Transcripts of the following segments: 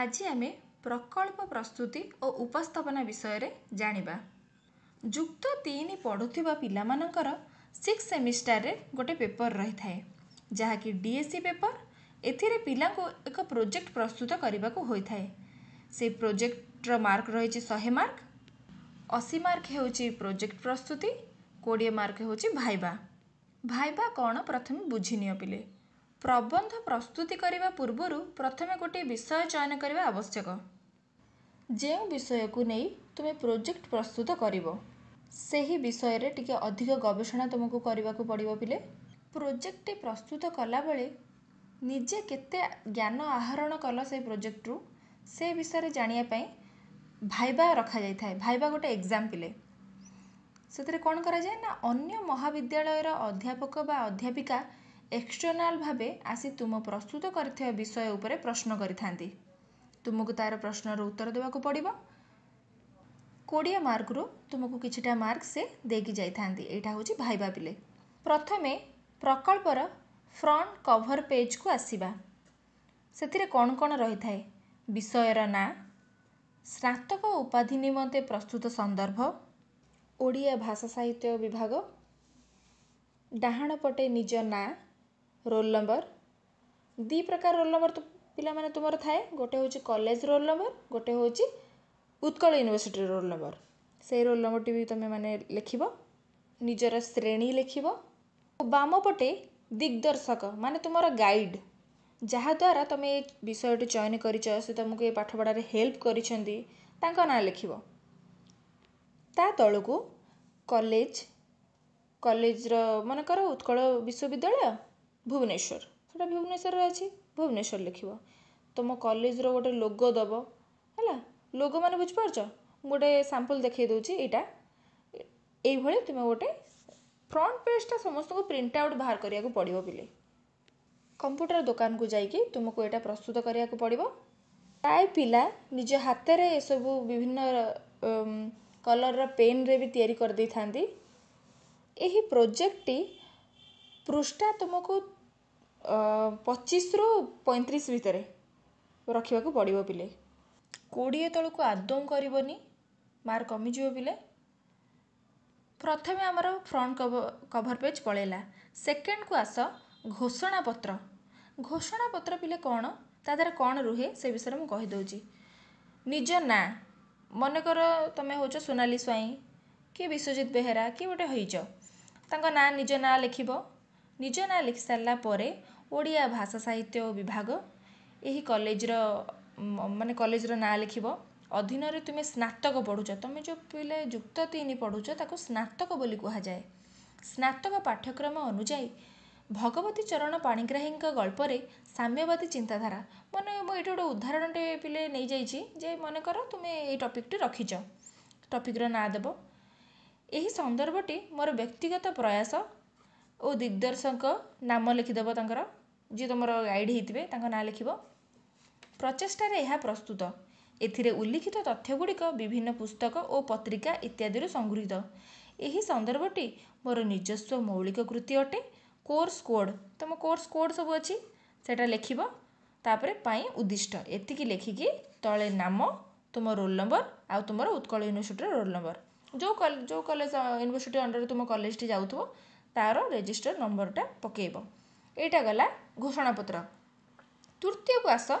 ଆଜି ଆମେ ପ୍ରକଳ୍ପ ପ୍ରସ୍ତୁତି ଓ ଉପସ୍ଥାପନା ବିଷୟରେ ଜାଣିବା ଯୁକ୍ତ ତିନି ପଢ଼ୁଥିବା ପିଲାମାନଙ୍କର ସିକ୍ସ ସେମିଷ୍ଟାରରେ ଗୋଟେ ପେପର ରହିଥାଏ ଯାହାକି ଡିଏସି ପେପର ଏଥିରେ ପିଲାଙ୍କୁ ଏକ ପ୍ରୋଜେକ୍ଟ ପ୍ରସ୍ତୁତ କରିବାକୁ ହୋଇଥାଏ ସେ ପ୍ରୋଜେକ୍ଟର ମାର୍କ ରହିଛି ଶହେ ମାର୍କ ଅଶୀ ମାର୍କ ହେଉଛି ପ୍ରୋଜେକ୍ଟ ପ୍ରସ୍ତୁତି କୋଡ଼ିଏ ମାର୍କ ହେଉଛି ଭାଇବା ଭାଇବା କ'ଣ ପ୍ରଥମେ ବୁଝିନିଅ ପିଲେ ପ୍ରବନ୍ଧ ପ୍ରସ୍ତୁତି କରିବା ପୂର୍ବରୁ ପ୍ରଥମେ ଗୋଟିଏ ବିଷୟ ଚୟନ କରିବା ଆବଶ୍ୟକ ଯେଉଁ ବିଷୟକୁ ନେଇ ତୁମେ ପ୍ରୋଜେକ୍ଟ ପ୍ରସ୍ତୁତ କରିବ ସେହି ବିଷୟରେ ଟିକେ ଅଧିକ ଗବେଷଣା ତୁମକୁ କରିବାକୁ ପଡ଼ିବ ପିଲେ ପ୍ରୋଜେକ୍ଟଟି ପ୍ରସ୍ତୁତ କଲାବେଳେ ନିଜେ କେତେ ଜ୍ଞାନ ଆହରଣ କଲ ସେ ପ୍ରୋଜେକ୍ଟରୁ ସେ ବିଷୟରେ ଜାଣିବା ପାଇଁ ଭାଇବା ରଖାଯାଇଥାଏ ଭାଇବା ଗୋଟେ ଏକ୍ଜାମ୍ ପିଲେ ସେଥିରେ କ'ଣ କରାଯାଏ ନା ଅନ୍ୟ ମହାବିଦ୍ୟାଳୟର ଅଧ୍ୟାପକ ବା ଅଧ୍ୟାପିକା ଏକ୍ସଟର୍ନାଲ୍ ଭାବେ ଆସି ତୁମ ପ୍ରସ୍ତୁତ କରିଥିବା ବିଷୟ ଉପରେ ପ୍ରଶ୍ନ କରିଥାନ୍ତି ତୁମକୁ ତା'ର ପ୍ରଶ୍ନର ଉତ୍ତର ଦେବାକୁ ପଡ଼ିବ କୋଡ଼ିଏ ମାର୍କରୁ ତୁମକୁ କିଛିଟା ମାର୍କ ସେ ଦେଇକି ଯାଇଥାନ୍ତି ଏଇଟା ହେଉଛି ଭାଇ ଭାବିଲେ ପ୍ରଥମେ ପ୍ରକଳ୍ପର ଫ୍ରଣ୍ଟ କଭର୍ ପେଜ୍କୁ ଆସିବା ସେଥିରେ କ'ଣ କ'ଣ ରହିଥାଏ ବିଷୟର ନାଁ ସ୍ନାତକ ଉପାଧି ନିମନ୍ତେ ପ୍ରସ୍ତୁତ ସନ୍ଦର୍ଭ ଓଡ଼ିଆ ଭାଷା ସାହିତ୍ୟ ବିଭାଗ ଡାହାଣ ପଟେ ନିଜ ନାଁ ରୋଲ୍ ନମ୍ବର ଦୁଇ ପ୍ରକାର ରୋଲ୍ ନମ୍ବର ତ ପିଲାମାନେ ତୁମର ଥାଏ ଗୋଟେ ହେଉଛି କଲେଜ ରୋଲ୍ ନମ୍ବର ଗୋଟେ ହେଉଛି ଉତ୍କଳ ୟୁନିଭର୍ସିଟିର ରୋଲ୍ ନମ୍ବର ସେଇ ରୋଲ୍ ନମ୍ବରଟି ବି ତୁମେମାନେ ଲେଖିବ ନିଜର ଶ୍ରେଣୀ ଲେଖିବ ଓ ବାମ ପଟେ ଦିଗ୍ଦର୍ଶକ ମାନେ ତୁମର ଗାଇଡ଼ ଯାହାଦ୍ୱାରା ତୁମେ ଏ ବିଷୟଟି ଚୟନ କରିଛ ସେ ତୁମକୁ ଏ ପାଠପଢ଼ାରେ ହେଲ୍ପ କରିଛନ୍ତି ତାଙ୍କ ନାଁ ଲେଖିବ ତା ତଳକୁ କଲେଜ କଲେଜର ମନେକର ଉତ୍କଳ ବିଶ୍ୱବିଦ୍ୟାଳୟ ଭୁବନେଶ୍ୱର ସେଇଟା ଭୁବନେଶ୍ୱରରେ ଅଛି ଭୁବନେଶ୍ୱର ଲେଖିବ ତୁମ କଲେଜର ଗୋଟେ ଲୋଗୋ ଦେବ ହେଲା ଲୋଗୋ ମାନେ ବୁଝିପାରୁଛ ମୁଁ ଗୋଟେ ସାମ୍ପଲ୍ ଦେଖାଇ ଦେଉଛି ଏଇଟା ଏଇଭଳି ତୁମେ ଗୋଟେ ଫ୍ରଣ୍ଟ ପେଜ୍ଟା ସମସ୍ତଙ୍କୁ ପ୍ରିଣ୍ଟ ଆଉଟ୍ ବାହାର କରିବାକୁ ପଡ଼ିବ ବୋଲି କମ୍ପ୍ୟୁଟର ଦୋକାନକୁ ଯାଇକି ତୁମକୁ ଏଇଟା ପ୍ରସ୍ତୁତ କରିବାକୁ ପଡ଼ିବ ପ୍ରାୟ ପିଲା ନିଜ ହାତରେ ଏସବୁ ବିଭିନ୍ନ କଲର୍ର ପେନ୍ରେ ବି ତିଆରି କରିଦେଇଥାନ୍ତି ଏହି ପ୍ରୋଜେକ୍ଟଟି ପୃଷ୍ଠା ତୁମକୁ ପଚିଶରୁ ପଇଁତିରିଶ ଭିତରେ ରଖିବାକୁ ପଡ଼ିବ ପିଲେ କୋଡ଼ିଏ ତଳକୁ ଆଦୌ କରିବନି ମାର୍କ କମିଯିବ ପିଲେ ପ୍ରଥମେ ଆମର ଫ୍ରଣ୍ଟ କଭର ପେଜ୍ ପଳେଇଲା ସେକେଣ୍ଡକୁ ଆସ ଘୋଷଣାପତ୍ର ଘୋଷଣାପତ୍ର ପିଲେ କ'ଣ ତା ଦେହରେ କ'ଣ ରୁହେ ସେ ବିଷୟରେ ମୁଁ କହିଦେଉଛି ନିଜ ନାଁ ମନେକର ତୁମେ ହେଉଛ ସୋନାଲି ସ୍ୱାଇଁ କି ବିଶ୍ୱଜିତ ବେହେରା କି ଗୋଟେ ହେଇଛ ତାଙ୍କ ନାଁ ନିଜ ନାଁ ଲେଖିବ ନିଜ ନାଁ ଲେଖି ସାରିଲା ପରେ ଓଡ଼ିଆ ଭାଷା ସାହିତ୍ୟ ବିଭାଗ ଏହି କଲେଜର ମାନେ କଲେଜର ନାଁ ଲେଖିବ ଅଧୀନରେ ତୁମେ ସ୍ନାତକ ପଢ଼ୁଛ ତୁମେ ଯେଉଁ ପିଲା ଯୁକ୍ତ ତିନି ପଢ଼ୁଛ ତାକୁ ସ୍ନାତକ ବୋଲି କୁହାଯାଏ ସ୍ନାତକ ପାଠ୍ୟକ୍ରମ ଅନୁଯାୟୀ ଭଗବତୀ ଚରଣ ପାଣିଗ୍ରାହୀଙ୍କ ଗଳ୍ପରେ ସାମ୍ୟବାଦୀ ଚିନ୍ତାଧାରା ମାନେ ମୁଁ ଏଇଠି ଗୋଟେ ଉଦାହରଣଟେ ପିଲେ ନେଇଯାଇଛି ଯେ ମନେକର ତୁମେ ଏଇ ଟପିକ୍ଟି ରଖିଛ ଟପିକ୍ର ନାଁ ଦେବ ଏହି ସନ୍ଦର୍ଭଟି ମୋର ବ୍ୟକ୍ତିଗତ ପ୍ରୟାସ ଓ ଦିଗ୍ଦର୍ଶକ ନାମ ଲେଖିଦେବ ତାଙ୍କର ଯିଏ ତୁମର ଗାଇଡ଼ ହେଇଥିବେ ତାଙ୍କ ନାଁ ଲେଖିବ ପ୍ରଚେଷ୍ଟାରେ ଏହା ପ୍ରସ୍ତୁତ ଏଥିରେ ଉଲ୍ଲିଖିତ ତଥ୍ୟଗୁଡ଼ିକ ବିଭିନ୍ନ ପୁସ୍ତକ ଓ ପତ୍ରିକା ଇତ୍ୟାଦିରୁ ସଂଗୃହୀତ ଏହି ସନ୍ଦର୍ଭଟି ମୋର ନିଜସ୍ୱ ମୌଳିକ କୃତି ଅଟେ କୋର୍ସ କୋଡ଼୍ ତୁମ କୋର୍ସ କୋଡ଼୍ ସବୁ ଅଛି ସେଇଟା ଲେଖିବ ତା'ପରେ ପାଇଁ ଉଦ୍ଦିଷ୍ଟ ଏତିକି ଲେଖିକି ତଳେ ନାମ ତୁମ ରୋଲ୍ ନମ୍ବର ଆଉ ତୁମର ଉତ୍କଳ ୟୁନିଭର୍ସିଟିର ରୋଲ୍ ନମ୍ବର ଯେଉଁ ଯେଉଁ କଲେଜ ୟୁନିଭର୍ସିଟି ଅଣ୍ଡରରେ ତୁମ କଲେଜଟି ଯାଉଥିବ ତା'ର ରେଜିଷ୍ଟର ନମ୍ବରଟା ପକାଇବ ଏଇଟା ଗଲା ଘୋଷଣାପତ୍ର ତୃତୀୟକୁ ଆସ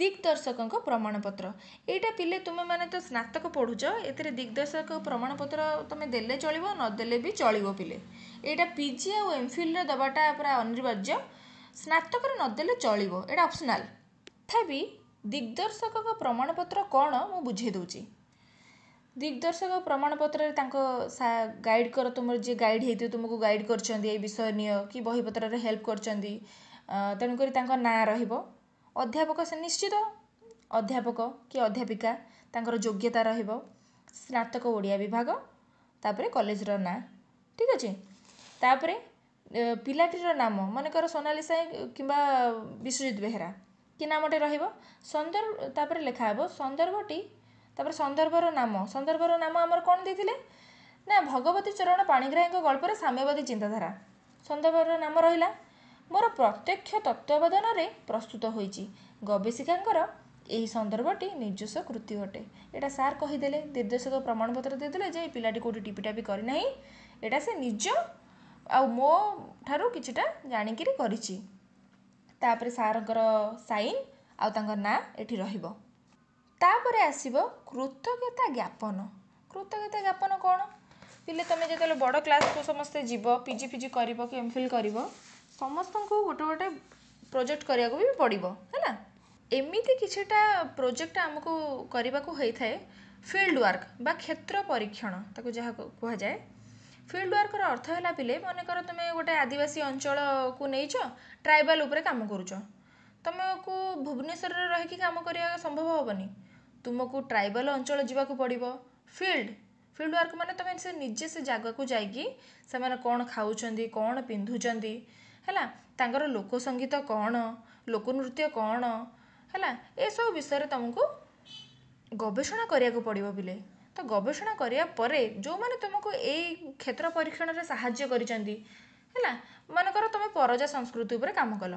ଦିଗ୍ଦର୍ଶକଙ୍କ ପ୍ରମାଣପତ୍ର ଏଇଟା ପିଲେ ତୁମେମାନେ ତ ସ୍ନାତକ ପଢ଼ୁଛ ଏଥିରେ ଦିଗ୍ଦର୍ଶକ ପ୍ରମାଣପତ୍ର ତୁମେ ଦେଲେ ଚଳିବ ନଦେଲେ ବି ଚଳିବ ପିଲେ ଏଇଟା ପି ଜି ଆଉ ଏମ୍ଫିଲ୍ରେ ଦେବାଟା ପୁରା ଅନିବାର୍ଯ୍ୟ ସ୍ନାତକରେ ନଦେଲେ ଚଳିବ ଏଇଟା ଅପ୍ସନାଲ୍ ତଥାପି ଦିଗ୍ଦର୍ଶକଙ୍କ ପ୍ରମାଣପତ୍ର କ'ଣ ମୁଁ ବୁଝାଇ ଦେଉଛି ଦିଗ୍ଦର୍ଶକ ପ୍ରମାଣପତ୍ରରେ ତାଙ୍କ ଗାଇଡ଼ କର ତୁମର ଯିଏ ଗାଇଡ଼ ହେଇଥିବେ ତୁମକୁ ଗାଇଡ଼ କରିଛନ୍ତି ଏ ବିଷୟ ନିଅ କି ବହିପତ୍ରରେ ହେଲ୍ପ କରିଛନ୍ତି ତେଣୁକରି ତାଙ୍କ ନାଁ ରହିବ ଅଧ୍ୟାପକ ସେ ନିଶ୍ଚିତ ଅଧ୍ୟାପକ କି ଅଧ୍ୟାପିକା ତାଙ୍କର ଯୋଗ୍ୟତା ରହିବ ସ୍ନାତକ ଓଡ଼ିଆ ବିଭାଗ ତା'ପରେ କଲେଜର ନାଁ ଠିକ୍ ଅଛି ତା'ପରେ ପିଲାଟିର ନାମ ମନେକର ସୋନାଲି ସାଏ କିମ୍ବା ବିଶ୍ୱଜିତ ବେହେରା କି ନାମଟି ରହିବ ସନ୍ଦର୍ଭ ତା'ପରେ ଲେଖା ହେବ ସନ୍ଦର୍ଭଟି ତାପରେ ସନ୍ଦର୍ଭର ନାମ ସନ୍ଦର୍ଭର ନାମ ଆମର କ'ଣ ଦେଇଥିଲେ ନା ଭଗବତୀ ଚରଣ ପାଣିଗ୍ରାହୀଙ୍କ ଗଳ୍ପରେ ସାମ୍ୟବାଦୀ ଚିନ୍ତାଧାରା ସନ୍ଦର୍ଭର ନାମ ରହିଲା ମୋର ପ୍ରତ୍ୟକ୍ଷ ତତ୍ତ୍ୱାବଧାନରେ ପ୍ରସ୍ତୁତ ହୋଇଛି ଗବେଷିକାଙ୍କର ଏହି ସନ୍ଦର୍ଭଟି ନିଜସ୍ୱ କୃତି ଅଟେ ଏଇଟା ସାର୍ କହିଦେଲେ ନିର୍ଦ୍ଦେଶକ ପ୍ରମାଣପତ୍ର ଦେଇଦେଲେ ଯେ ଏଇ ପିଲାଟି କେଉଁଠି ଟିପିଟା ବି କରିନାହିଁ ଏଇଟା ସେ ନିଜ ଆଉ ମୋ ଠାରୁ କିଛିଟା ଜାଣିକିରି କରିଛି ତାପରେ ସାର୍ଙ୍କର ସାଇନ୍ ଆଉ ତାଙ୍କ ନାଁ ଏଠି ରହିବ ତା'ପରେ ଆସିବ କୃତଜ୍ଞତା ଜ୍ଞାପନ କୃତଜ୍ଞତା ଜ୍ଞାପନ କ'ଣ ପିଲେ ତମେ ଯେତେବେଳେ ବଡ଼ କ୍ଲାସ୍କୁ ସମସ୍ତେ ଯିବ ପିଜି ଫିଜି କରିବ କି ଏମ୍ ଫିଲ୍ କରିବ ସମସ୍ତଙ୍କୁ ଗୋଟେ ଗୋଟେ ପ୍ରୋଜେକ୍ଟ କରିବାକୁ ବି ପଡ଼ିବ ହେଲା ଏମିତି କିଛିଟା ପ୍ରୋଜେକ୍ଟ ଆମକୁ କରିବାକୁ ହେଇଥାଏ ଫିଲ୍ଡ ୱାର୍କ ବା କ୍ଷେତ୍ର ପରୀକ୍ଷଣ ତାକୁ ଯାହା କୁହାଯାଏ ଫିଲ୍ଡ ୱାର୍କର ଅର୍ଥ ହେଲା ପିଲେ ମନେକର ତୁମେ ଗୋଟେ ଆଦିବାସୀ ଅଞ୍ଚଳକୁ ନେଇଛ ଟ୍ରାଇବାଲ୍ ଉପରେ କାମ କରୁଛ ତୁମକୁ ଭୁବନେଶ୍ୱରରେ ରହିକି କାମ କରିବା ସମ୍ଭବ ହେବନି ତୁମକୁ ଟ୍ରାଇବାଲ ଅଞ୍ଚଳ ଯିବାକୁ ପଡ଼ିବ ଫିଲ୍ଡ ଫିଲ୍ଡ ୱାର୍କ ମାନେ ତୁମେ ସେ ନିଜେ ସେ ଜାଗାକୁ ଯାଇକି ସେମାନେ କ'ଣ ଖାଉଛନ୍ତି କ'ଣ ପିନ୍ଧୁଛନ୍ତି ହେଲା ତାଙ୍କର ଲୋକସଙ୍ଗୀତ କ'ଣ ଲୋକନୃତ୍ୟ କ'ଣ ହେଲା ଏସବୁ ବିଷୟରେ ତୁମକୁ ଗବେଷଣା କରିବାକୁ ପଡ଼ିବ ବିଲେ ତ ଗବେଷଣା କରିବା ପରେ ଯେଉଁମାନେ ତୁମକୁ ଏଇ କ୍ଷେତ୍ର ପରୀକ୍ଷଣରେ ସାହାଯ୍ୟ କରିଛନ୍ତି ହେଲା ମନେକର ତୁମେ ପରଜା ସଂସ୍କୃତି ଉପରେ କାମ କଲ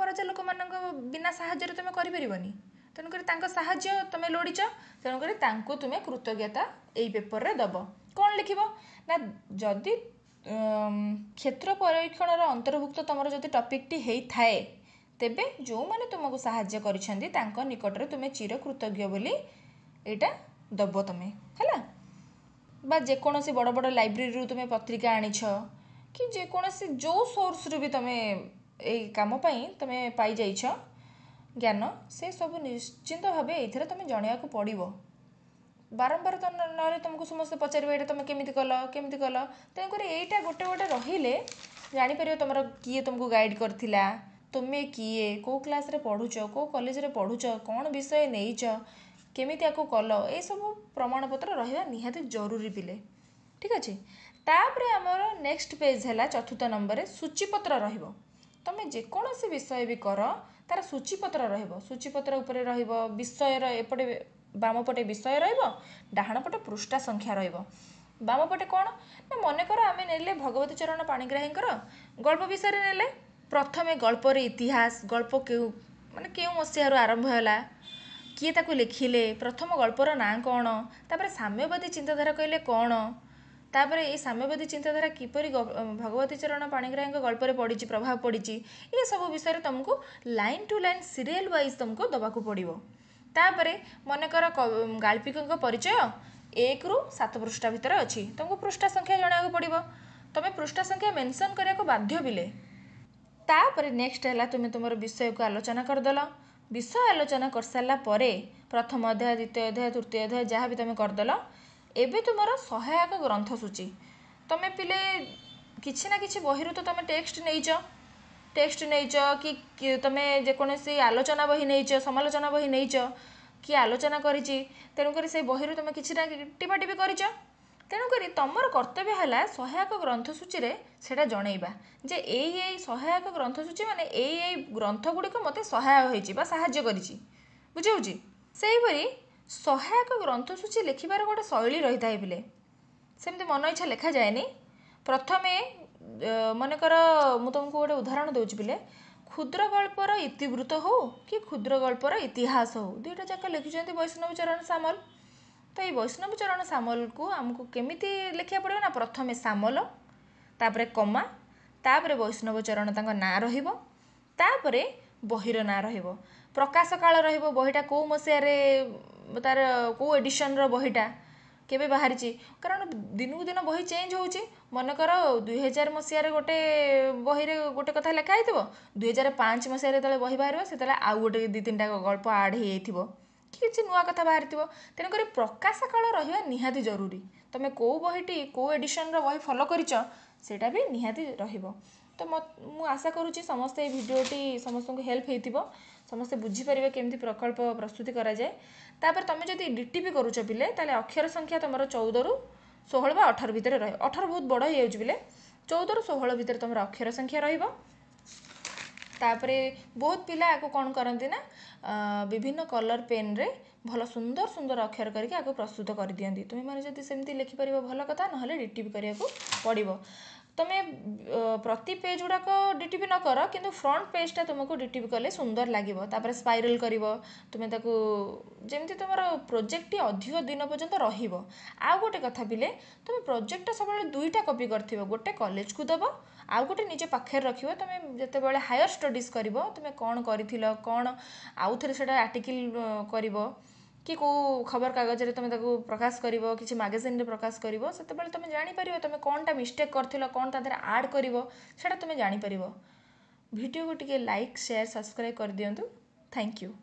ପରଜା ଲୋକମାନଙ୍କ ବିନା ସାହାଯ୍ୟରେ ତୁମେ କରିପାରିବନି তেণুকরি তাঙ্ক সাহায্য তুমি লোড়িছ তেণুকরি তাঙ্কু তুমি কৃতজ্ঞতা এই পেপরের দেব কোণ লিখিব না যদি କ୍ଷେତ୍ର ପରୀକ୍ଷଣର ଅନ୍ତର୍ଭୁକ୍ତ ତୁମର ଯଦି ଟପିକ୍ଟି ହେଇଥାଏ ତେବେ ଯେଉଁମାନେ ତୁମକୁ ସାହାଯ୍ୟ କରିଛନ୍ତି ତାଙ୍କ ନିକଟରେ ତୁମେ ଚିରକୃତଜ୍ଞ ବୋଲି ଏଇଟା ଦେବ ତୁମେ ହେଲା ବା ଯେକୌଣସି ବଡ଼ ବଡ଼ ଲାଇବ୍ରେରୀରୁ ତୁମେ ପତ୍ରିକା ଆଣିଛ କି ଯେକୌଣସି ଯେଉଁ ସୋର୍ସରୁ ବି ତୁମେ ଏଇ କାମ ପାଇଁ ତୁମେ ପାଇଯାଇଛ ଜ୍ଞାନ ସେସବୁ ନିଶ୍ଚିନ୍ତ ଭାବେ ଏଇଥିରେ ତୁମେ ଜଣାଇବାକୁ ପଡ଼ିବ ବାରମ୍ବାର ତ ନହେଲେ ତୁମକୁ ସମସ୍ତେ ପଚାରିବେ ଏଇଟା ତୁମେ କେମିତି କଲ କେମିତି କଲ ତେଣୁକରି ଏଇଟା ଗୋଟେ ଗୋଟେ ରହିଲେ ଜାଣିପାରିବ ତୁମର କିଏ ତୁମକୁ ଗାଇଡ଼ କରିଥିଲା ତୁମେ କିଏ କେଉଁ କ୍ଲାସ୍ରେ ପଢ଼ୁଛ କେଉଁ କଲେଜରେ ପଢ଼ୁଛ କ'ଣ ବିଷୟ ନେଇଛ କେମିତି ଆକୁ କଲ ଏସବୁ ପ୍ରମାଣପତ୍ର ରହିବା ନିହାତି ଜରୁରୀ ପିଲେ ଠିକ୍ ଅଛି ତାପରେ ଆମର ନେକ୍ସଟ ପେଜ୍ ହେଲା ଚତୁର୍ଥ ନମ୍ବରରେ ସୂଚୀପତ୍ର ରହିବ ତୁମେ ଯେକୌଣସି ବିଷୟ ବି କର ତା'ର ସୂଚୀପତ୍ର ରହିବ ସୂଚୀପତ୍ର ଉପରେ ରହିବ ବିଷୟର ଏପଟେ ବାମପଟେ ବିଷୟ ରହିବ ଡାହାଣ ପଟେ ପୃଷ୍ଠା ସଂଖ୍ୟା ରହିବ ବାମପଟେ କ'ଣ ନା ମନେକର ଆମେ ନେଲେ ଭଗବତୀ ଚରଣ ପାଣିଗ୍ରାହୀଙ୍କର ଗଳ୍ପ ବିଷୟରେ ନେଲେ ପ୍ରଥମେ ଗଳ୍ପରେ ଇତିହାସ ଗଳ୍ପ କେଉଁ ମାନେ କେଉଁ ମସିହାରୁ ଆରମ୍ଭ ହେଲା କିଏ ତାକୁ ଲେଖିଲେ ପ୍ରଥମ ଗଳ୍ପର ନାଁ କ'ଣ ତାପରେ ସାମ୍ୟବାଦୀ ଚିନ୍ତାଧାରା କହିଲେ କ'ଣ ତାପରେ ଏଇ ସାମ୍ୟବାଦୀ ଚିନ୍ତାଧାରା କିପରି ଭଗବତୀ ଚରଣ ପାଣିଗ୍ରାହୀଙ୍କ ଗଳ୍ପରେ ପଡ଼ିଛି ପ୍ରଭାବ ପଡ଼ିଛି ଏସବୁ ବିଷୟରେ ତୁମକୁ line to line serial wise ତୁମକୁ ଦେବାକୁ ପଡ଼ିବ ତାପରେ ମନେକର ଗାଳ୍ପିକଙ୍କ ପରିଚୟ ଏକରୁ ସାତ ପୃଷ୍ଠା ଭିତରେ ଅଛି ତୁମକୁ ପୃଷ୍ଠା ସଂଖ୍ୟା ଜଣାଇବାକୁ ପଡ଼ିବ ତୁମେ ପୃଷ୍ଠା ସଂଖ୍ୟା ମେନ୍ସନ୍ କରିବାକୁ ବାଧ୍ୟ ବିଲେ ତାପରେ ନେକ୍ସଟ୍ ହେଲା ତୁମେ ତୁମର ବିଷୟକୁ ଆଲୋଚନା କରିଦେଲ ବିଷୟ ଆଲୋଚନା କରିସାରିଲା ପରେ ପ୍ରଥମ ଅଧ୍ୟାୟ ଦ୍ୱିତୀୟ ଅଧ୍ୟାୟ ତୃତୀୟ ଅଧ୍ୟାୟ ଯାହା ବି ତୁମେ କରିଦେଲ ଏବେ ତୁମର ସହାୟକ ଗ୍ରନ୍ଥସୂଚୀ ତୁମେ ପିଲେ କିଛି ନା କିଛି ବହିରୁ ତ ତୁମେ ଟେକ୍ସଟ ନେଇଛ ଟେକ୍ସଟ ନେଇଛ କି ତୁମେ ଯେକୌଣସି ଆଲୋଚନା ବହି ନେଇଛ ସମାଲୋଚନା ବହି ନେଇଛ କି ଆଲୋଚନା କରିଛି ତେଣୁକରି ସେ ବହିରୁ ତୁମେ କିଛି ନା ଟିପାଟିପି କରିଛ ତେଣୁକରି ତମର କର୍ତ୍ତବ୍ୟ ହେଲା ସହାୟକ ଗ୍ରନ୍ଥସୂଚୀରେ ସେଇଟା ଜଣେଇବା ଯେ ଏଇ ଏଇ ସହାୟକ ଗ୍ରନ୍ଥସୂଚୀ ମାନେ ଏଇ ଏଇ ଗ୍ରନ୍ଥଗୁଡ଼ିକ ମୋତେ ସହାୟକ ହୋଇଛି ବା ସାହାଯ୍ୟ କରିଛି ବୁଝି ହେଉଛି ସେହିପରି ସହାୟକ ଗ୍ରନ୍ଥସୂଚୀ ଲେଖିବାର ଗୋଟେ ଶୈଳୀ ରହିଥାଏ ବୋଲେ ସେମିତି ମନ ଇଚ୍ଛା ଲେଖାଯାଏନି ପ୍ରଥମେ ମନେକର ମୁଁ ତୁମକୁ ଗୋଟେ ଉଦାହରଣ ଦେଉଛି ବୋଲେ କ୍ଷୁଦ୍ର ଗଳ୍ପର ଇତିବୃତ୍ତ ହେଉ କି କ୍ଷୁଦ୍ର ଗଳ୍ପର ଇତିହାସ ହେଉ ଦୁଇଟା ଯାକ ଲେଖିଛନ୍ତି ବୈଷ୍ଣବ ଚରଣ ସାମଲ ତ ଏଇ ବୈଷ୍ଣବ ଚରଣ ସାମଲକୁ ଆମକୁ କେମିତି ଲେଖିବାକୁ ପଡ଼ିବ ନା ପ୍ରଥମେ ସାମଲ ତାପରେ କମା ତାପରେ ବୈଷ୍ଣବ ଚରଣ ତାଙ୍କ ନାଁ ରହିବ ତାପରେ ବହିର ନାଁ ରହିବ ପ୍ରକାଶ କାଳ ରହିବ ବହିଟା କେଉଁ ମସିହାରେ ତା'ର କେଉଁ ଏଡ଼ିସନ୍ର ବହିଟା କେବେ ବାହାରିଛି କାରଣ ଦିନକୁ ଦିନ ବହି ଚେଞ୍ଜ ହେଉଛି ମନେକର ଦୁଇ ହଜାର ମସିହାରେ ଗୋଟେ ବହିରେ ଗୋଟେ କଥା ଲେଖା ହେଇଥିବ ଦୁଇ ହଜାର ପାଞ୍ଚ ମସିହାରେ ଯେତେବେଳେ ବହି ବାହାରିବ ସେତେବେଳେ ଆଉ ଗୋଟେ ଦୁଇ ତିନିଟା ଗଳ୍ପ ଆଡ଼୍ ହେଇଯାଇଥିବ କି କିଛି ନୂଆ କଥା ବାହାରିଥିବ ତେଣୁକରି ପ୍ରକାଶ କାଳ ରହିବା ନିହାତି ଜରୁରୀ ତୁମେ କେଉଁ ବହିଟି କେଉଁ ଏଡ଼ିସନ୍ର ବହି ଫଲୋ କରିଛ ସେଇଟା ବି ନିହାତି ରହିବ ତ ମୁଁ ଆଶା କରୁଛି ସମସ୍ତେ ଏଇ ଭିଡ଼ିଓଟି ସମସ୍ତଙ୍କୁ ହେଲ୍ପ ହେଇଥିବ ସମସ୍ତେ ବୁଝିପାରିବେ କେମିତି ପ୍ରକଳ୍ପ ପ୍ରସ୍ତୁତି କରାଯାଏ ତାପରେ ତୁମେ ଯଦି ଡି ଟି ପି କରୁଛ ପିଲେ ତାହେଲେ ଅକ୍ଷର ସଂଖ୍ୟା ତୁମର ଚଉଦରୁ ଷୋହଳ ବା ଅଠର ଭିତରେ ରହିବ ଅଠର ବହୁତ ବଡ଼ ହେଇଯାଉଛି ପିଲେ ଚଉଦରୁ ଷୋହଳ ଭିତରେ ତୁମର ଅକ୍ଷର ସଂଖ୍ୟା ରହିବ ତାପରେ ବହୁତ ପିଲା ଆକୁ କ'ଣ କରନ୍ତି ନା ବିଭିନ୍ନ କଲର୍ ପେନ୍ରେ ଭଲ ସୁନ୍ଦର ସୁନ୍ଦର ଅକ୍ଷର କରିକି ଆକୁ ପ୍ରସ୍ତୁତ କରିଦିଅନ୍ତି ତୁମେମାନେ ଯଦି ସେମିତି ଲେଖିପାରିବ ଭଲ କଥା ନହେଲେ ଡିଟିପି କରିବାକୁ ପଡ଼ିବ ତୁମେ ପ୍ରତି ପେଜ୍ ଗୁଡ଼ାକ ଡିଟିପି ନ କର କିନ୍ତୁ ଫ୍ରଣ୍ଟ ପେଜ୍ଟା ତୁମକୁ ଡିଟିପି କଲେ ସୁନ୍ଦର ଲାଗିବ ତା'ପରେ ସ୍ପାଇରାଲ୍ କରିବ ତୁମେ ତାକୁ ଯେମିତି ତୁମର ପ୍ରୋଜେକ୍ଟଟି ଅଧିକ ଦିନ ପର୍ଯ୍ୟନ୍ତ ରହିବ ଆଉ ଗୋଟେ କଥା ପିଲେ ତୁମେ ପ୍ରୋଜେକ୍ଟଟା ସବୁବେଳେ ଦୁଇଟା କପି କରିଥିବ ଗୋଟେ କଲେଜକୁ ଦେବ ଆଉ ଗୋଟେ ନିଜ ପାଖରେ ରଖିବ ତୁମେ ଯେତେବେଳେ ହାୟର୍ ଷ୍ଟଡ଼ିଜ୍ କରିବ ତୁମେ କ'ଣ କରିଥିଲ କ'ଣ ଆଉ ଥରେ ସେଇଟା ଆର୍ଟିକିଲ୍ କରିବ କି କେଉଁ ଖବର କାଗଜରେ ତୁମେ ତାକୁ ପ୍ରକାଶ କରିବ କିଛି ମାଗାଜିନ୍ରେ ପ୍ରକାଶ କରିବ ସେତେବେଳେ ତୁମେ ଜାଣିପାରିବ ତୁମେ କ'ଣଟା ମିଷ୍ଟେକ୍ କରିଥିଲ କ'ଣ ତା ଦେହରେ ଆଡ଼୍ କରିବ ସେଇଟା ତୁମେ ଜାଣିପାରିବ ଭିଡ଼ିଓକୁ ଟିକେ ଲାଇକ୍ ସେୟାର୍ ସବସ୍କ୍ରାଇବ୍ କରିଦିଅନ୍ତୁ ଥ୍ୟାଙ୍କ ୟୁ